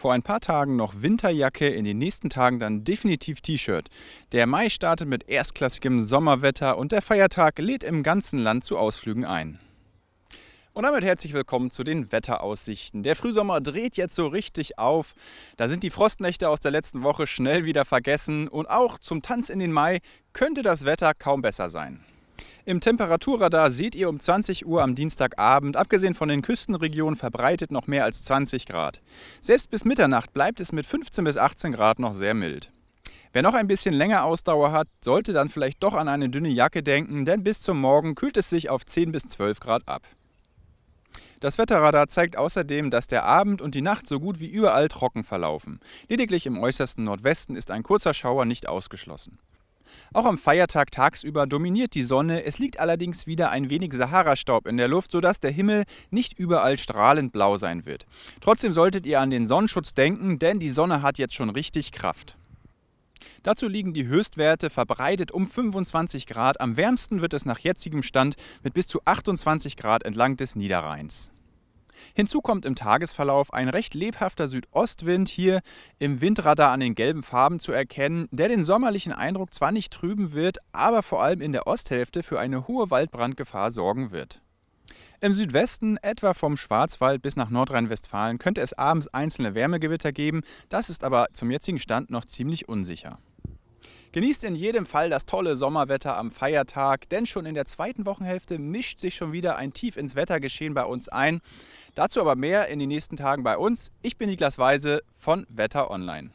Vor ein paar Tagen noch Winterjacke, in den nächsten Tagen dann definitiv T-Shirt. Der Mai startet mit erstklassigem Sommerwetter und der Feiertag lädt im ganzen Land zu Ausflügen ein. Und damit herzlich willkommen zu den Wetteraussichten. Der Frühsommer dreht jetzt so richtig auf. Da sind die Frostnächte aus der letzten Woche schnell wieder vergessen und auch zum Tanz in den Mai könnte das Wetter kaum besser sein. Im Temperaturradar seht ihr um 20 Uhr am Dienstagabend, abgesehen von den Küstenregionen, verbreitet noch mehr als 20 Grad. Selbst bis Mitternacht bleibt es mit 15 bis 18 Grad noch sehr mild. Wer noch ein bisschen länger Ausdauer hat, sollte dann vielleicht doch an eine dünne Jacke denken, denn bis zum Morgen kühlt es sich auf 10 bis 12 Grad ab. Das Wetterradar zeigt außerdem, dass der Abend und die Nacht so gut wie überall trocken verlaufen. Lediglich im äußersten Nordwesten ist ein kurzer Schauer nicht ausgeschlossen. Auch am Feiertag tagsüber dominiert die Sonne, es liegt allerdings wieder ein wenig Saharastaub in der Luft, sodass der Himmel nicht überall strahlend blau sein wird. Trotzdem solltet ihr an den Sonnenschutz denken, denn die Sonne hat jetzt schon richtig Kraft. Dazu liegen die Höchstwerte verbreitet um 25 Grad. Am wärmsten wird es nach jetzigem Stand mit bis zu 28 Grad entlang des Niederrheins. Hinzu kommt im Tagesverlauf ein recht lebhafter Südostwind hier im Windradar an den gelben Farben zu erkennen, der den sommerlichen Eindruck zwar nicht trüben wird, aber vor allem in der Osthälfte für eine hohe Waldbrandgefahr sorgen wird. Im Südwesten, etwa vom Schwarzwald bis nach Nordrhein-Westfalen, könnte es abends einzelne Wärmegewitter geben, das ist aber zum jetzigen Stand noch ziemlich unsicher. Genießt in jedem Fall das tolle Sommerwetter am Feiertag, denn schon in der zweiten Wochenhälfte mischt sich schon wieder ein Tief ins Wettergeschehen bei uns ein. Dazu aber mehr in den nächsten Tagen bei uns. Ich bin Niklas Weise von Wetter Online.